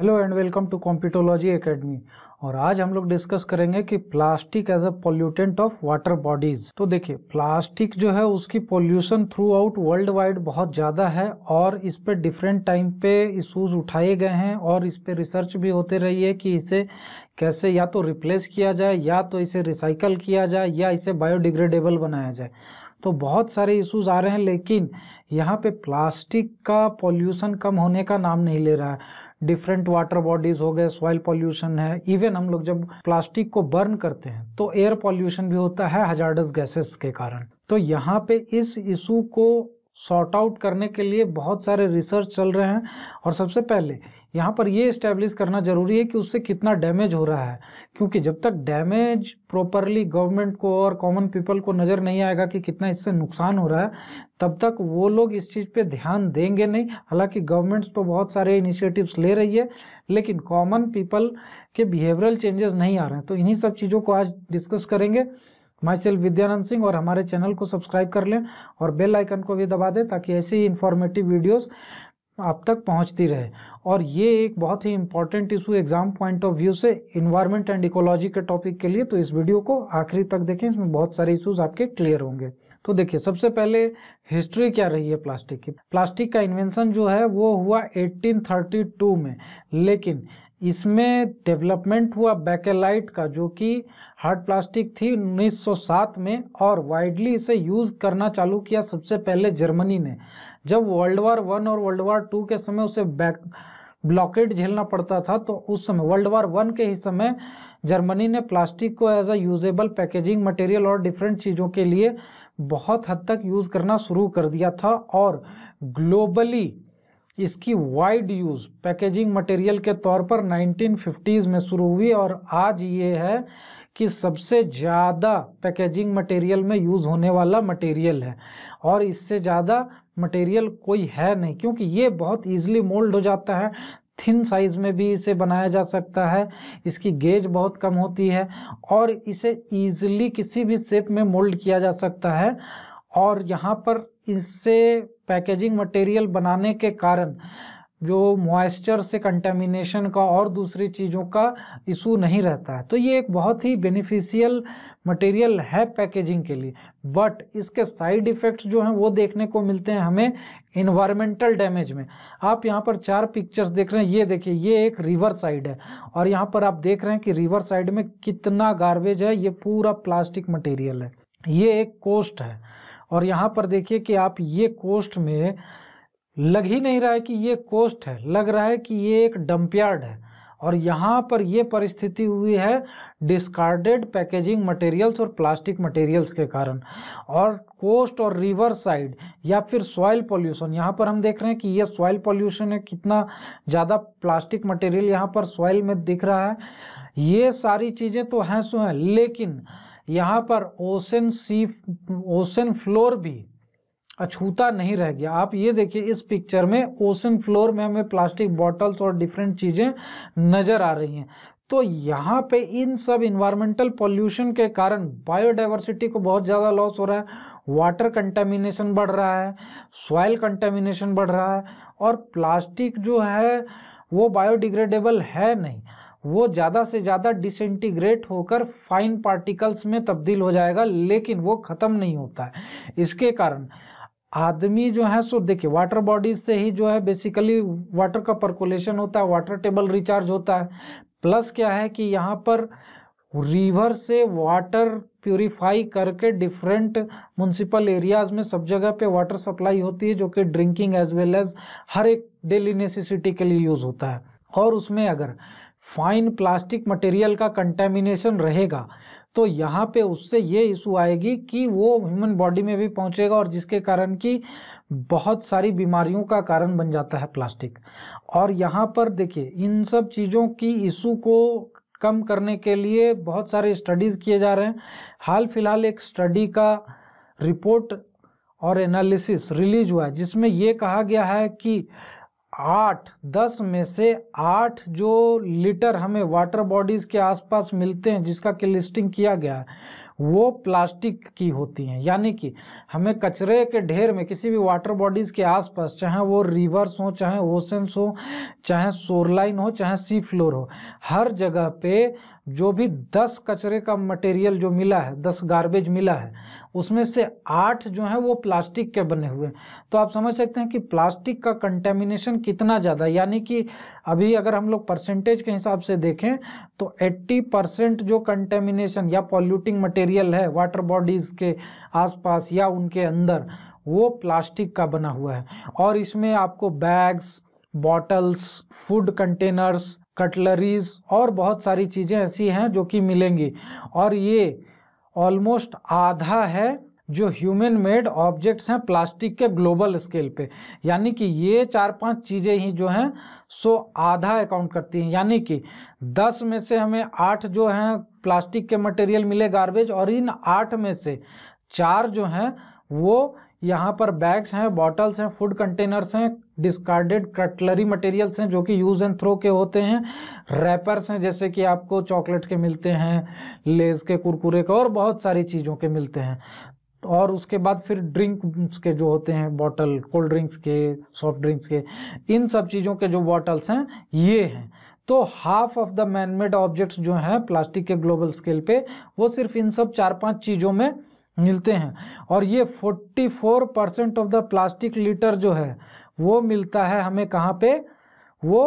hello and welcome to computology academy और आज हम लोग डिस्कस करेंगे कि plastic as a pollutant of water bodies तो देखिए प्लास्टिक जो है उसकी pollution throughout world wide बहुत ज़्यादा है और इस पर डिफरेंट टाइम पे इशूज उठाए गए हैं और इस पर रिसर्च भी होते रही है कि इसे कैसे या तो रिप्लेस किया जाए या तो इसे रिसाइकल किया जाए या इसे बायोडिग्रेडेबल बनाया जाए तो बहुत सारे इश्यूज आ रहे हैं लेकिन यहाँ पे प्लास्टिक का पॉल्यूशन कम होने का नाम नहीं ले रहा है डिफरेंट वाटर बॉडीज हो गए सॉइल पॉल्यूशन है इवन हम लोग जब प्लास्टिक को बर्न करते हैं तो एयर पॉल्यूशन भी होता है हजारडस गैसेस के कारण तो यहाँ पे इस इशू को सॉर्ट आउट करने के लिए बहुत सारे रिसर्च चल रहे हैं और सबसे पहले यहाँ पर ये इस्टेब्लिश करना ज़रूरी है कि उससे कितना डैमेज हो रहा है क्योंकि जब तक डैमेज प्रॉपरली गवर्नमेंट को और कॉमन पीपल को नज़र नहीं आएगा कि कितना इससे नुकसान हो रहा है तब तक वो लोग इस चीज़ पे ध्यान देंगे नहीं हालांकि गवर्नमेंट्स तो बहुत सारे इनिशिएटिव्स ले रही है लेकिन कॉमन पीपल के बिहेवियरल चेंजेस नहीं आ रहे हैं तो इन्हीं सब चीज़ों को आज डिस्कस करेंगे माई सेल्फ विद्यानंद सिंह और हमारे चैनल को सब्सक्राइब कर लें और बेल आइकन को भी दबा दें ताकि ऐसे ही इन्फॉर्मेटिव वीडियोज़ आप तक पहुंचती रहे और ये एक बहुत ही important issue exam point of view से इन्वायरमेंट एंड इकोलॉजी के टॉपिक के लिए तो इस वीडियो को आखिरी तक देखें इसमें बहुत सारे इशूज़ आपके क्लियर होंगे तो देखिए सबसे पहले हिस्ट्री क्या रही है प्लास्टिक की प्लास्टिक का इन्वेंशन जो है वो हुआ 1832 में लेकिन इसमें डेवलपमेंट हुआ बैकेलाइट का जो कि हार्ड प्लास्टिक थी 1907 में और वाइडली इसे यूज़ करना चालू किया सबसे पहले जर्मनी ने जब वर्ल्ड वार वन और वर्ल्ड वार टू के समय उसे बैक ब्लॉकेट झेलना पड़ता था तो उस समय वर्ल्ड वार वन के ही समय जर्मनी ने प्लास्टिक को as a usable packaging material और डिफरेंट चीज़ों के लिए बहुत हद तक यूज़ करना शुरू कर दिया था और ग्लोबली इसकी वाइड यूज़ पैकेजिंग मटेरियल के तौर पर 1950s में शुरू हुई और आज ये है कि सबसे ज़्यादा पैकेजिंग मटेरियल में यूज़ होने वाला मटेरियल है और इससे ज़्यादा मटेरियल कोई है नहीं क्योंकि ये बहुत ईजिली मोल्ड हो जाता है थिन साइज़ में भी इसे बनाया जा सकता है इसकी गेज बहुत कम होती है और इसे ईजिली किसी भी शेप में मोल्ड किया जा सकता है और यहाँ पर इससे पैकेजिंग मटेरियल बनाने के कारण जो मॉइस्चर से कंटेमिनेशन का और दूसरी चीज़ों का इशू नहीं रहता है तो ये एक बहुत ही बेनिफिशियल मटेरियल है पैकेजिंग के लिए बट इसके साइड इफ़ेक्ट्स जो हैं वो देखने को मिलते हैं हमें इन्वायरमेंटल डैमेज में आप यहाँ पर चार पिक्चर्स देख रहे हैं ये देखिए ये एक रिवर साइड है और यहाँ पर आप देख रहे हैं कि रिवर साइड में कितना गार्बेज है ये पूरा प्लास्टिक मटेरियल है ये एक कोस्ट है और यहाँ पर देखिए कि आप ये कोस्ट में लग ही नहीं रहा है कि ये कोस्ट है लग रहा है कि ये एक डम्पयार्ड है और यहाँ पर ये परिस्थिति हुई है डिस्कार्डेड पैकेजिंग मटेरियल्स और प्लास्टिक मटेरियल्स के कारण और कोस्ट और रिवर साइड या फिर सॉइल पॉल्यूशन यहाँ पर हम देख रहे हैं कि ये सॉइल पॉल्यूशन है कितना ज़्यादा प्लास्टिक मटेरियल यहाँ पर सॉइल में दिख रहा है ये सारी चीज़ें तो हैं सो हैं लेकिन यहाँ पर ओशन सी ओशन फ्लोर भी अछूता नहीं रह गया आप ये देखिए इस पिक्चर में ओशन फ्लोर में हमें प्लास्टिक बॉटल्स और डिफरेंट चीज़ें नज़र आ रही हैं तो यहाँ पे इन सब इन्वायरमेंटल पॉल्यूशन के कारण बायोडाइवर्सिटी को बहुत ज़्यादा लॉस हो रहा है वाटर कंटेमिनेशन बढ़ रहा है सॉयल कंटेमिनेशन बढ़ रहा है और प्लास्टिक जो है वो बायोडिग्रेडेबल है नहीं वो ज़्यादा से ज़्यादा डिसइंटीग्रेट होकर फाइन पार्टिकल्स में तब्दील हो जाएगा लेकिन वो ख़त्म नहीं होता है इसके कारण आदमी जो है सो देखिए वाटर बॉडीज से ही जो है बेसिकली वाटर का परकुलेशन होता है वाटर टेबल रिचार्ज होता है प्लस क्या है कि यहाँ पर रिवर से वाटर प्योरीफाई करके डिफरेंट म्यूनसिपल एरियाज में सब जगह पे वाटर सप्लाई होती है जो कि ड्रिंकिंग एज वेल एज हर एक डेली नेसेसिटी के लिए यूज़ होता है और उसमें अगर फाइन प्लास्टिक मटेरियल का कंटेमिनेशन रहेगा तो यहाँ पे उससे ये इशू आएगी कि वो ह्यूमन बॉडी में भी पहुँचेगा और जिसके कारण कि बहुत सारी बीमारियों का कारण बन जाता है प्लास्टिक और यहाँ पर देखिए इन सब चीज़ों की इशू को कम करने के लिए बहुत सारे स्टडीज़ किए जा रहे हैं हाल फिलहाल एक स्टडी का रिपोर्ट और एनालिसिस रिलीज हुआ है जिसमें ये कहा गया है कि आठ दस में से आठ जो लीटर हमें वाटर बॉडीज़ के आसपास मिलते हैं जिसका कि लिस्टिंग किया गया है वो प्लास्टिक की होती हैं यानी कि हमें कचरे के ढेर में किसी भी वाटर बॉडीज़ के आसपास चाहे वो रिवर्स हो चाहे ओशंस हो चाहे सोरलाइन हो चाहे सी फ्लोर हो हर जगह पे जो भी दस कचरे का मटेरियल जो मिला है दस गार्बेज मिला है उसमें से आठ जो है वो प्लास्टिक के बने हुए हैं तो आप समझ सकते हैं कि प्लास्टिक का कंटेमिनेशन कितना ज़्यादा यानी कि अभी अगर हम लोग परसेंटेज के हिसाब से देखें तो 80 परसेंट जो कंटेमिनेशन या पॉल्यूटिंग मटेरियल है वाटर बॉडीज़ के आसपास या उनके अंदर वो प्लास्टिक का बना हुआ है और इसमें आपको bags bottles food containers cutleries और बहुत सारी चीज़ें ऐसी हैं जो कि मिलेंगी और ये ऑलमोस्ट आधा है जो ह्यूमन मेड ऑब्जेक्ट्स हैं प्लास्टिक के ग्लोबल स्केल पे यानी कि ये चार पांच चीज़ें ही जो हैं सो आधा अकाउंट करती हैं यानी कि दस में से हमें आठ जो हैं प्लास्टिक के मटेरियल मिले गार्बेज और इन आठ में से चार जो हैं वो यहाँ पर बैग्स हैं बॉटल्स हैं फूड कंटेनर्स हैं डिस्कार्डेड कटलरी मटेरियल्स हैं जो कि यूज़ एंड थ्रो के होते हैं रैपर्स हैं जैसे कि आपको चॉकलेट्स के मिलते हैं लेज के कुरकुरे के और बहुत सारी चीज़ों के मिलते हैं और उसके बाद फिर ड्रिंक्स के जो होते हैं बॉटल कोल्ड ड्रिंक्स के सॉफ्ट ड्रिंक्स के इन सब चीज़ों के जो बॉटल्स हैं ये हैं तो half of the manmade objects जो हैं प्लास्टिक के ग्लोबल स्केल पे वो सिर्फ इन सब चार पांच चीज़ों में मिलते हैं और ये 44 percent of the plastic litter जो है वो मिलता है हमें कहाँ पे वो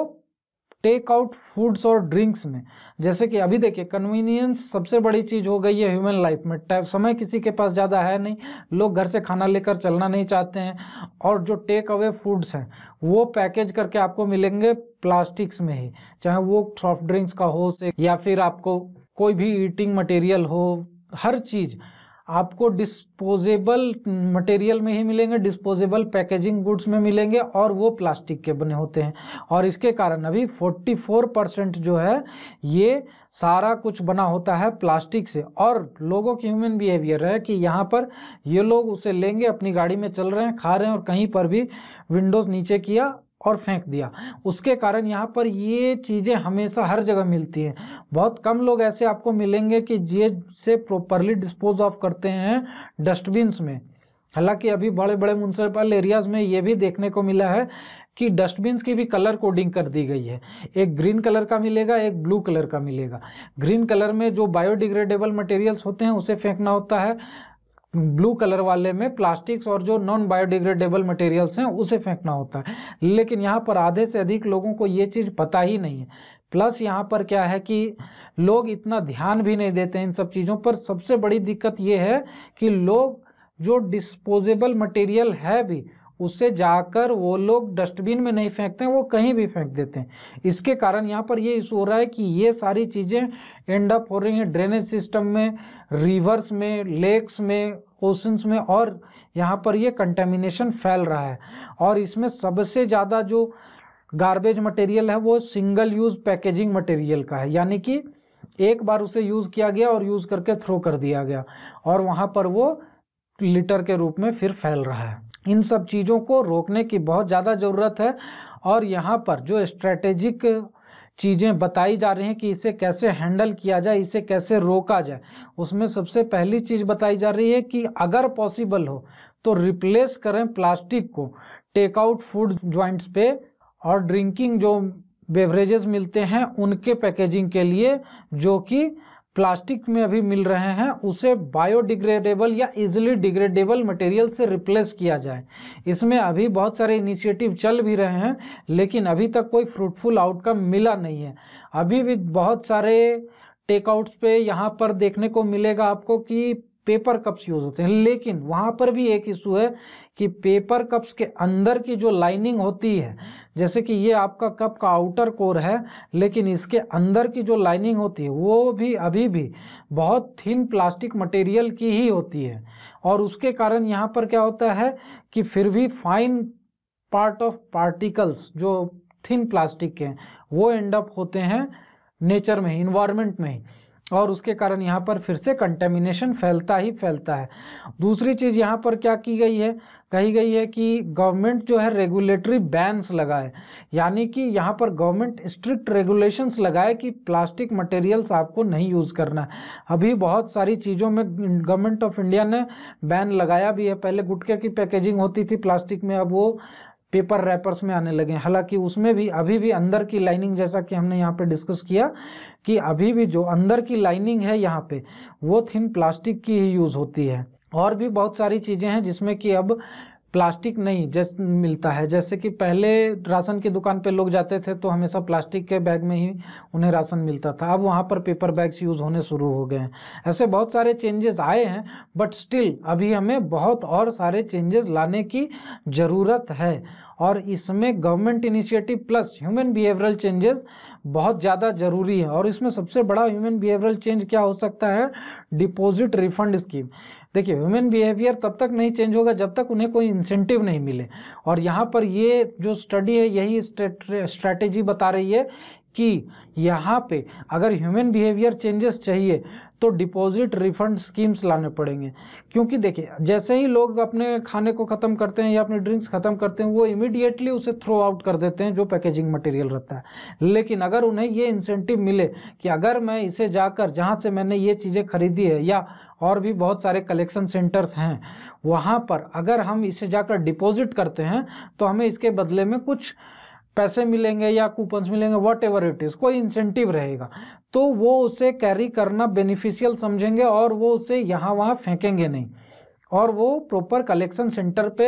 टेक आउट फूड्स और ड्रिंक्स में जैसे कि अभी देखिए कन्वीनियंस सबसे बड़ी चीज़ हो गई है ह्यूमन लाइफ में समय किसी के पास ज़्यादा है नहीं लोग घर से खाना लेकर चलना नहीं चाहते हैं और जो टेक अवे फूड्स हैं वो पैकेज करके आपको मिलेंगे प्लास्टिक्स में ही चाहे वो सॉफ्ट ड्रिंक्स का हो या फिर आपको कोई भी ईटिंग मटेरियल हो हर चीज़ आपको डिस्पोजेबल मटेरियल में ही मिलेंगे डिस्पोजेबल पैकेजिंग गुड्स में मिलेंगे और वो प्लास्टिक के बने होते हैं और इसके कारण अभी 44 परसेंट जो है ये सारा कुछ बना होता है प्लास्टिक से और लोगों की ह्यूमन बिहेवियर है कि यहाँ पर ये लोग उसे लेंगे अपनी गाड़ी में चल रहे हैं खा रहे हैं और कहीं पर भी विंडोज़ नीचे किया और फेंक दिया उसके कारण यहाँ पर ये चीज़ें हमेशा हर जगह मिलती हैं बहुत कम लोग ऐसे आपको मिलेंगे कि ये से प्रॉपरली डिस्पोज ऑफ करते हैं डस्टबिन्स में हालांकि अभी बड़े बड़े म्यूनसिपल एरियाज में ये भी देखने को मिला है कि डस्टबिन्स की भी कलर कोडिंग कर दी गई है एक ग्रीन कलर का मिलेगा एक ब्लू कलर का मिलेगा ग्रीन कलर में जो बायोडिग्रेडेबल मटेरियल्स होते हैं उसे फेंकना होता है ब्लू कलर वाले में प्लास्टिक्स और जो नॉन बायोडिग्रेडेबल मटेरियल्स हैं उसे फेंकना होता है लेकिन यहाँ पर आधे से अधिक लोगों को ये चीज़ पता ही नहीं है प्लस यहाँ पर क्या है कि लोग इतना ध्यान भी नहीं देते इन सब चीज़ों पर सबसे बड़ी दिक्कत ये है कि लोग जो डिस्पोजेबल मटेरियल है भी उससे जाकर वो लोग डस्टबिन में नहीं फेंकते हैं वो कहीं भी फेंक देते हैं इसके कारण यहाँ पर ये इशू हो रहा है कि ये सारी चीज़ें एंड अप हो रही हैं ड्रेनेज सिस्टम में रिवर्स में लेक्स में ओशंस में और यहाँ पर ये कंटेमिनेशन फैल रहा है और इसमें सबसे ज़्यादा जो गार्बेज मटेरियल है वो सिंगल यूज़ पैकेजिंग मटेरियल का है यानी कि एक बार उसे यूज़ किया गया और यूज़ करके थ्रो कर दिया गया और वहाँ पर वो लीटर के रूप में फिर फैल रहा है इन सब चीज़ों को रोकने की बहुत ज़्यादा ज़रूरत है और यहाँ पर जो स्ट्रेटेजिक चीज़ें बताई जा रही हैं कि इसे कैसे हैंडल किया जाए इसे कैसे रोका जाए उसमें सबसे पहली चीज़ बताई जा रही है कि अगर पॉसिबल हो तो रिप्लेस करें प्लास्टिक को टेकआउट फूड जॉइंट्स पे और ड्रिंकिंग जो बेवरेजेस मिलते हैं उनके पैकेजिंग के लिए जो कि प्लास्टिक में अभी मिल रहे हैं उसे बायोडिग्रेडेबल या इजिली डिग्रेडेबल मटेरियल से रिप्लेस किया जाए इसमें अभी बहुत सारे इनिशिएटिव चल भी रहे हैं लेकिन अभी तक कोई फ्रूटफुल आउटकम मिला नहीं है अभी भी बहुत सारे टेकआउट्स पे यहाँ पर देखने को मिलेगा आपको कि पेपर कप्स यूज़ होते हैं लेकिन वहाँ पर भी एक इशू है कि पेपर कप्स के अंदर की जो लाइनिंग होती है जैसे कि ये आपका कप का आउटर कोर है लेकिन इसके अंदर की जो लाइनिंग होती है वो भी अभी भी बहुत थिन प्लास्टिक मटेरियल की ही होती है और उसके कारण यहाँ पर क्या होता है कि फिर भी फाइन पार्ट ऑफ पार्टिकल्स जो थिन प्लास्टिक के वो एंड अप होते हैं नेचर में ही इन्वायरमेंट में ही और उसके कारण यहाँ पर फिर से कंटेमिनेशन फैलता ही फैलता है दूसरी चीज़ यहाँ पर क्या की गई है कही गई है कि गवर्नमेंट जो है रेगुलेटरी बैंस लगाए यानी कि यहाँ पर गवर्नमेंट स्ट्रिक्ट रेगुलेशंस लगाए कि प्लास्टिक मटेरियल्स आपको नहीं यूज़ करना है अभी बहुत सारी चीज़ों में गवर्नमेंट ऑफ इंडिया ने बैन लगाया भी है पहले गुटके की पैकेजिंग होती थी प्लास्टिक में अब वो पेपर रैपर्स में आने लगे हालांकि उसमें भी अभी भी अंदर की लाइनिंग जैसा कि हमने यहाँ पे डिस्कस किया कि अभी भी जो अंदर की लाइनिंग है यहाँ पे वो थिन प्लास्टिक की ही यूज़ होती है और भी बहुत सारी चीज़ें हैं जिसमें कि अब प्लास्टिक नहीं जैस मिलता है जैसे कि पहले राशन की दुकान पे लोग जाते थे तो हमेशा प्लास्टिक के बैग में ही उन्हें राशन मिलता था अब वहाँ पर पेपर बैग्स यूज़ होने शुरू हो गए हैं ऐसे बहुत सारे चेंजेस आए हैं बट स्टिल अभी हमें बहुत और सारे चेंजेस लाने की ज़रूरत है और इसमें government initiative plus human behavioural changes बहुत ज़्यादा ज़रूरी है और इसमें सबसे बड़ा ह्यूमन बिहेवियरल चेंज क्या हो सकता है डिपॉजिट रिफंड स्कीम देखिए ह्यूमन बिहेवियर तब तक नहीं चेंज होगा जब तक उन्हें कोई इंसेंटिव नहीं मिले और यहाँ पर ये जो स्टडी है यही स्ट्रैटेजी बता रही है कि यहाँ पे अगर ह्यूमन बिहेवियर चेंजेस चाहिए तो डिपॉजिट रिफंड स्कीम्स लाने पड़ेंगे क्योंकि देखिए जैसे ही लोग अपने खाने को ख़त्म करते हैं या अपने ड्रिंक्स ख़त्म करते हैं वो इमीडिएटली उसे थ्रो आउट कर देते हैं जो पैकेजिंग मटेरियल रहता है लेकिन अगर उन्हें ये इंसेंटिव मिले कि अगर मैं इसे जाकर जहाँ से मैंने ये चीज़ें खरीदी है या और भी बहुत सारे कलेक्शन सेंटर्स हैं वहाँ पर अगर हम इसे जाकर डिपॉजिट करते हैं तो हमें इसके बदले में कुछ पैसे मिलेंगे या कूपन्स मिलेंगे वट एवर इट इज़ कोई इंसेंटिव रहेगा तो वो उसे कैरी करना बेनिफिशियल समझेंगे और वो उसे यहाँ वहाँ फेंकेंगे नहीं और वो प्रॉपर कलेक्शन सेंटर पे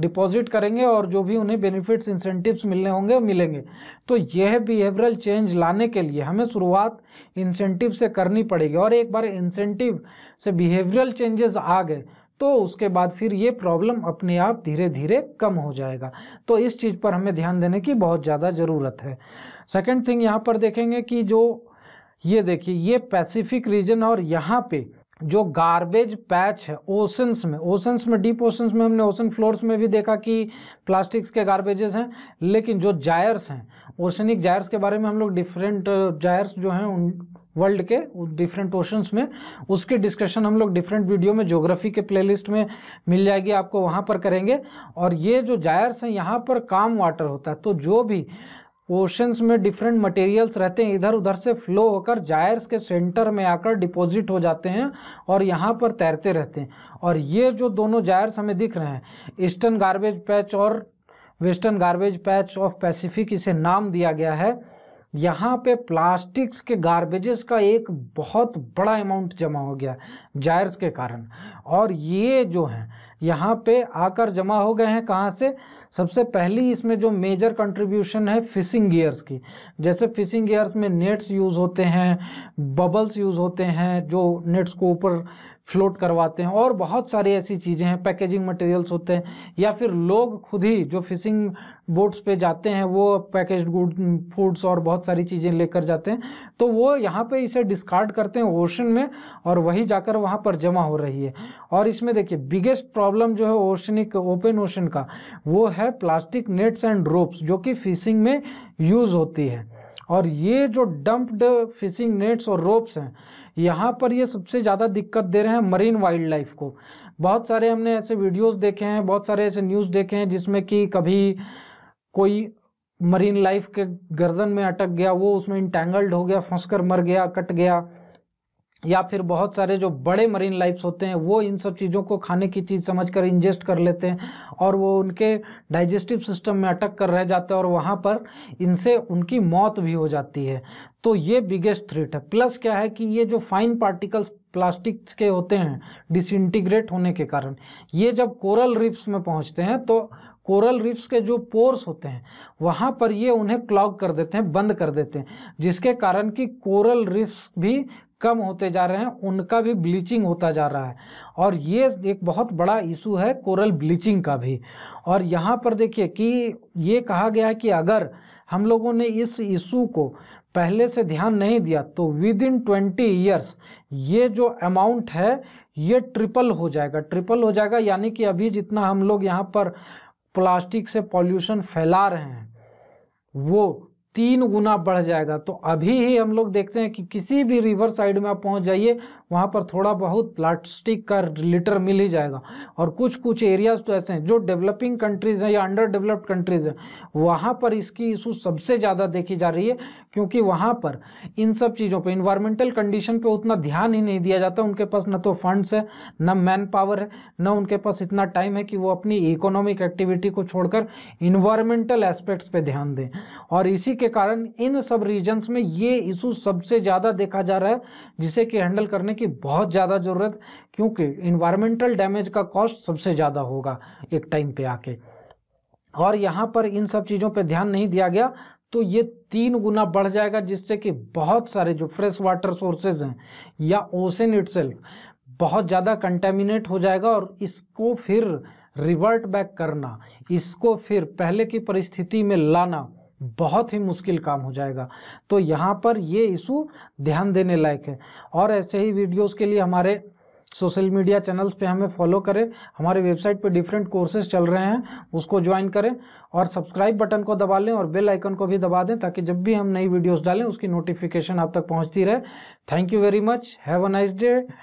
डिपॉजिट करेंगे और जो भी उन्हें बेनिफिट्स इंसेंटिव्स मिलने होंगे मिलेंगे तो यह बिहेवियरल चेंज लाने के लिए हमें शुरुआत इंसेंटिव से करनी पड़ेगी और एक बार इंसेंटिव से बिहेवियरल चेंजेस आ गए तो उसके बाद फिर ये प्रॉब्लम अपने आप धीरे धीरे कम हो जाएगा तो इस चीज़ पर हमें ध्यान देने की बहुत ज़्यादा ज़रूरत है सेकेंड थिंग यहाँ पर देखेंगे कि जो ये देखिए ये पैसिफिक रीजन और यहाँ पे जो गार्बेज पैच है ओशंस में ओशंस में डीप ओशंस में हमने ओशन फ्लोर्स में भी देखा कि प्लास्टिक्स के गार्बेजेस हैं लेकिन जो जायर्स हैं ओशनिक जायर्स के बारे में हम लोग डिफरेंट जायर्स जो हैं उन वर्ल्ड के डिफरेंट ओशंस में उसके डिस्कशन हम लोग डिफरेंट वीडियो में ज्योग्राफी के प्लेलिस्ट में मिल जाएगी आपको वहाँ पर करेंगे और ये जो जायर्स हैं यहाँ पर काम वाटर होता है तो जो भी ओशंस में डिफरेंट मटेरियल्स रहते हैं इधर उधर से फ्लो होकर जायर्स के सेंटर में आकर डिपॉजिट हो जाते हैं और यहाँ पर तैरते रहते हैं और ये जो दोनों जायर्स हमें दिख रहे हैं ईस्टर्न गार्बेज पैच और western garbage patch of Pacific इसे नाम दिया गया है यहाँ पे प्लास्टिक्स के गार्बेजेस का एक बहुत बड़ा अमाउंट जमा हो गया है जायर्स के कारण और ये जो हैं यहाँ पे आकर जमा हो गए हैं कहाँ से सबसे पहली इसमें जो मेजर कंट्रीब्यूशन है फिशिंग गियर्स की जैसे फिशिंग गियर्स में नेट्स यूज़ होते हैं बबल्स यूज़ होते हैं जो नेट्स को ऊपर फ्लोट करवाते हैं और बहुत सारी ऐसी चीज़ें हैं पैकेजिंग मटेरियल्स होते हैं या फिर लोग खुद ही जो फिशिंग बोट्स पे जाते हैं वो पैकेज गुड फूड्स और बहुत सारी चीज़ें लेकर जाते हैं तो वो यहाँ पे इसे डिस्कार्ड करते हैं ओशन में और वही जाकर वहाँ पर जमा हो रही है और इसमें देखिए बिगेस्ट प्रॉब्लम जो है ओशनिक ओपन ओशन का वो है प्लास्टिक नेट्स एंड रोप्स जो कि फिशिंग में यूज़ होती है और ये जो डंप्ड फिशिंग नेट्स और रोप्स हैं यहाँ पर ये सबसे ज़्यादा दिक्कत दे रहे हैं मरीन वाइल्ड लाइफ को बहुत सारे हमने ऐसे वीडियोस देखे हैं बहुत सारे ऐसे न्यूज़ देखे हैं जिसमें कि कभी कोई मरीन लाइफ के गर्दन में अटक गया वो उसमें इंटेंगल्ड हो गया फंस मर गया कट गया या फिर बहुत सारे जो बड़े मरीन लाइफ्स होते हैं वो इन सब चीज़ों को खाने की चीज़ समझकर इंजेस्ट कर लेते हैं और वो उनके डाइजेस्टिव सिस्टम में अटक कर रह जाते हैं और वहाँ पर इनसे उनकी मौत भी हो जाती है तो ये बिगेस्ट थ्रेट है प्लस क्या है कि ये जो फाइन पार्टिकल्स प्लास्टिक्स के होते हैं डिसइंटीग्रेट होने के कारण ये जब कोरल रिप्स में पहुँचते हैं तो कोरल रिप्स के जो पोर्स होते हैं वहाँ पर ये उन्हें क्लॉग कर देते हैं बंद कर देते हैं जिसके कारण कि कोरल रिप्स भी कम होते जा रहे हैं उनका भी ब्लीचिंग होता जा रहा है और ये एक बहुत बड़ा इशू है कोरल ब्लीचिंग का भी और यहाँ पर देखिए कि ये कहा गया है कि अगर हम लोगों ने इस इशू को पहले से ध्यान नहीं दिया तो विद इन ट्वेंटी ईयर्स ये जो अमाउंट है ये ट्रिपल हो जाएगा ट्रिपल हो जाएगा यानी कि अभी जितना हम लोग यहाँ पर प्लास्टिक से पॉल्यूशन फैला रहे हैं वो तीन गुना बढ़ जाएगा तो अभी ही हम लोग देखते हैं कि किसी भी रिवर साइड में आप पहुंच जाइए वहां पर थोड़ा बहुत प्लास्टिक का लीटर मिल ही जाएगा और कुछ कुछ एरियाज तो ऐसे हैं जो डेवलपिंग कंट्रीज हैं या अंडर डेवलप्ड कंट्रीज हैं वहां पर इसकी इशू सबसे ज़्यादा देखी जा रही है क्योंकि वहाँ पर इन सब चीज़ों पे इन्वायरमेंटल कंडीशन पे उतना ध्यान ही नहीं दिया जाता उनके पास न तो फंड्स है न मैन पावर है न उनके पास इतना टाइम है कि वो अपनी इकोनॉमिक एक्टिविटी को छोड़कर इन्वायरमेंटल एस्पेक्ट्स पे ध्यान दें और इसी के कारण इन सब रीजन्स में ये इशू सबसे ज़्यादा देखा जा रहा है जिसे कि हैंडल करने की बहुत ज़्यादा ज़रूरत क्योंकि इन्वायरमेंटल डैमेज का कॉस्ट सबसे ज़्यादा होगा एक टाइम पे आके और यहाँ पर इन सब चीज़ों पर ध्यान नहीं दिया गया तो ये तीन गुना बढ़ जाएगा जिससे कि बहुत सारे जो फ्रेश वाटर सोर्सेज हैं या ओसन इटसेल्फ बहुत ज़्यादा कंटेमिनेट हो जाएगा और इसको फिर रिवर्ट बैक करना इसको फिर पहले की परिस्थिति में लाना बहुत ही मुश्किल काम हो जाएगा तो यहाँ पर ये इशू ध्यान देने लायक है और ऐसे ही वीडियोस के लिए हमारे सोशल मीडिया चैनल्स पे हमें फॉलो करें हमारे वेबसाइट पे डिफरेंट कोर्सेज चल रहे हैं उसको ज्वाइन करें और सब्सक्राइब बटन को दबा लें और बेल आइकन को भी दबा दें ताकि जब भी हम नई वीडियोस डालें उसकी नोटिफिकेशन आप तक पहुंचती रहे thank you very much have a nice day